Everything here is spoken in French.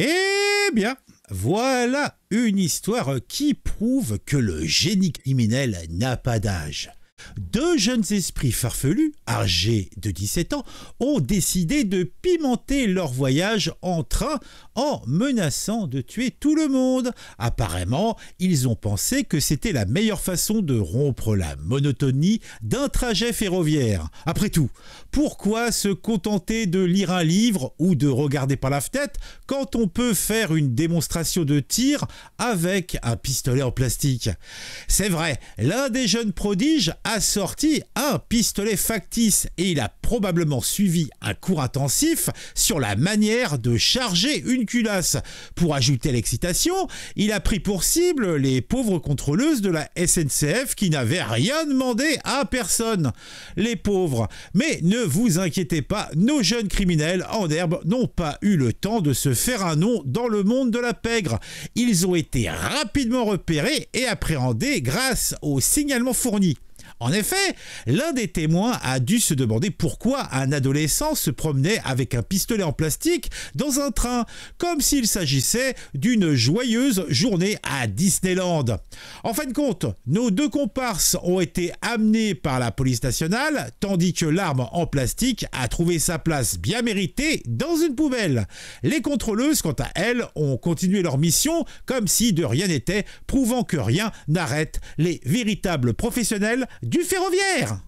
Eh bien, voilà une histoire qui prouve que le génie criminel n'a pas d'âge deux jeunes esprits farfelus, âgés de 17 ans, ont décidé de pimenter leur voyage en train en menaçant de tuer tout le monde. Apparemment, ils ont pensé que c'était la meilleure façon de rompre la monotonie d'un trajet ferroviaire. Après tout, pourquoi se contenter de lire un livre ou de regarder par la fenêtre quand on peut faire une démonstration de tir avec un pistolet en plastique C'est vrai, l'un des jeunes prodiges a sorti un pistolet factice et il a probablement suivi un cours intensif sur la manière de charger une culasse. Pour ajouter l'excitation, il a pris pour cible les pauvres contrôleuses de la SNCF qui n'avaient rien demandé à personne. Les pauvres. Mais ne vous inquiétez pas, nos jeunes criminels en herbe n'ont pas eu le temps de se faire un nom dans le monde de la pègre. Ils ont été rapidement repérés et appréhendés grâce aux signalements fournis. En effet, l'un des témoins a dû se demander pourquoi un adolescent se promenait avec un pistolet en plastique dans un train, comme s'il s'agissait d'une joyeuse journée à Disneyland. En fin de compte, nos deux comparses ont été amenés par la police nationale, tandis que l'arme en plastique a trouvé sa place bien méritée dans une poubelle. Les contrôleuses, quant à elles, ont continué leur mission comme si de rien n'était, prouvant que rien n'arrête les véritables professionnels du ferroviaire.